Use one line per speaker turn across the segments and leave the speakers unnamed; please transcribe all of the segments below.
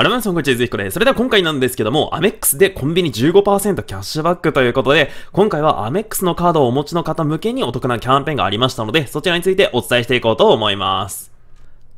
アルマンさんこんにちは、ずひこれ。それでは今回なんですけども、アメックスでコンビニ15%キャッシュバックということで、今回はアメックスのカードをお持ちの方向けにお得なキャンペーンがありましたので、そちらについてお伝えしていこうと思います。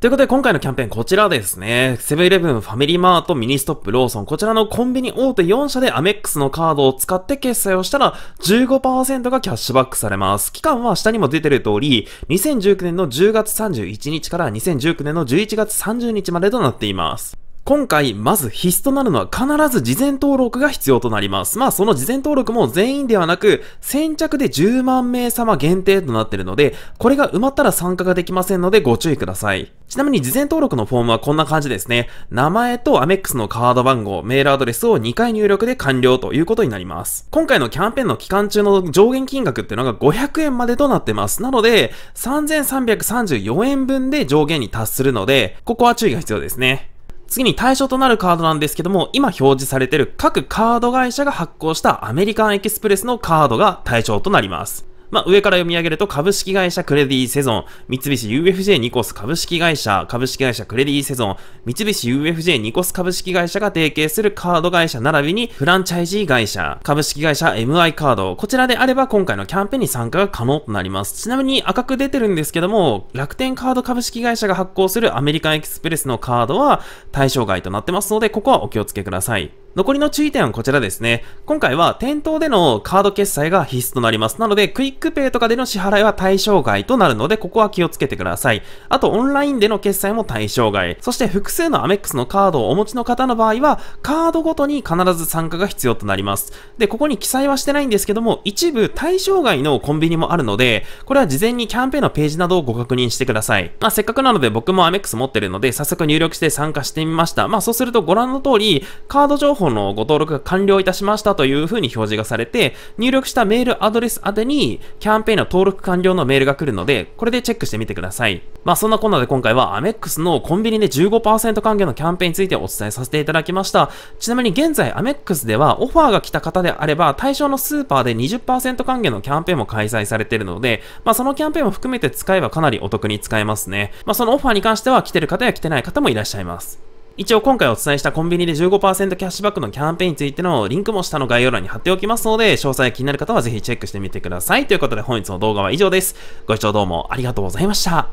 ということで今回のキャンペーンこちらですね。セブンイレブン、ファミリーマート、ミニストップ、ローソン、こちらのコンビニ大手4社でアメックスのカードを使って決済をしたら15%がキャッシュバックされます。期間は下にも出てる通り、2019年の10月31日から2019年の11月30日までとなっています。今回、まず必須となるのは必ず事前登録が必要となります。まあ、その事前登録も全員ではなく、先着で10万名様限定となっているので、これが埋まったら参加ができませんのでご注意ください。ちなみに事前登録のフォームはこんな感じですね。名前とアメックスのカード番号、メールアドレスを2回入力で完了ということになります。今回のキャンペーンの期間中の上限金額っていうのが500円までとなってます。なので、3334円分で上限に達するので、ここは注意が必要ですね。次に対象となるカードなんですけども、今表示されている各カード会社が発行したアメリカンエキスプレスのカードが対象となります。まあ、上から読み上げると、株式会社クレディセゾン、三菱 UFJ ニコス株式会社、株式会社クレディセゾン、三菱 UFJ ニコス株式会社が提携するカード会社並びに、フランチャイジー会社、株式会社 MI カード、こちらであれば今回のキャンペーンに参加が可能となります。ちなみに赤く出てるんですけども、楽天カード株式会社が発行するアメリカンエクスプレスのカードは対象外となってますので、ここはお気をつけください。残りの注意点はこちらですね。今回は店頭でのカード決済が必須となります。なので、クイックペイとかでの支払いは対象外となるので、ここは気をつけてください。あと、オンラインでの決済も対象外。そして、複数のアメックスのカードをお持ちの方の場合は、カードごとに必ず参加が必要となります。で、ここに記載はしてないんですけども、一部対象外のコンビニもあるので、これは事前にキャンペーンのページなどをご確認してください。まあ、せっかくなので僕もアメックス持ってるので、早速入力して参加してみました。まあ、そうするとご覧の通り、カード情報方のご登録が完了いたしましたという風に表示がされて、入力したメールアドレス宛に、キャンペーンの登録完了のメールが来るので、これでチェックしてみてください。まあそんなこんなで今回はアメックスのコンビニで15%還元のキャンペーンについてお伝えさせていただきました。ちなみに現在アメックスではオファーが来た方であれば、対象のスーパーで20%還元のキャンペーンも開催されているので、まあそのキャンペーンも含めて使えばかなりお得に使えますね。まあそのオファーに関しては来てる方や来てない方もいらっしゃいます。一応今回お伝えしたコンビニで15%キャッシュバックのキャンペーンについてのリンクも下の概要欄に貼っておきますので、詳細気になる方はぜひチェックしてみてください。ということで本日の動画は以上です。ご視聴どうもありがとうございました。